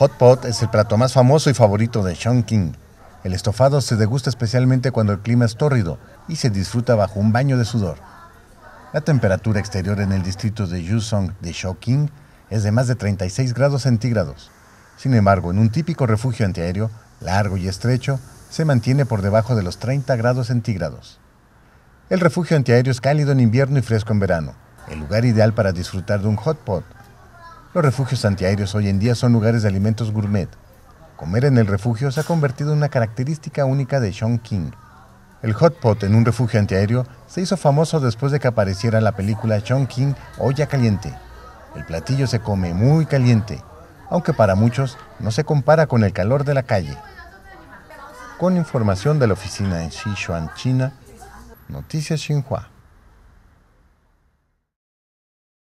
Hot pot es el plato más famoso y favorito de Sean El estofado se degusta especialmente cuando el clima es tórrido y se disfruta bajo un baño de sudor. La temperatura exterior en el distrito de Yusong de Chongqing es de más de 36 grados centígrados. Sin embargo, en un típico refugio antiaéreo, largo y estrecho, se mantiene por debajo de los 30 grados centígrados. El refugio antiaéreo es cálido en invierno y fresco en verano, el lugar ideal para disfrutar de un hot pot los refugios antiaéreos hoy en día son lugares de alimentos gourmet. Comer en el refugio se ha convertido en una característica única de Chongqing. King. El hot pot en un refugio antiaéreo se hizo famoso después de que apareciera la película Chongqing, King Olla Caliente. El platillo se come muy caliente, aunque para muchos no se compara con el calor de la calle. Con información de la oficina en Sichuan, China, Noticias Xinhua.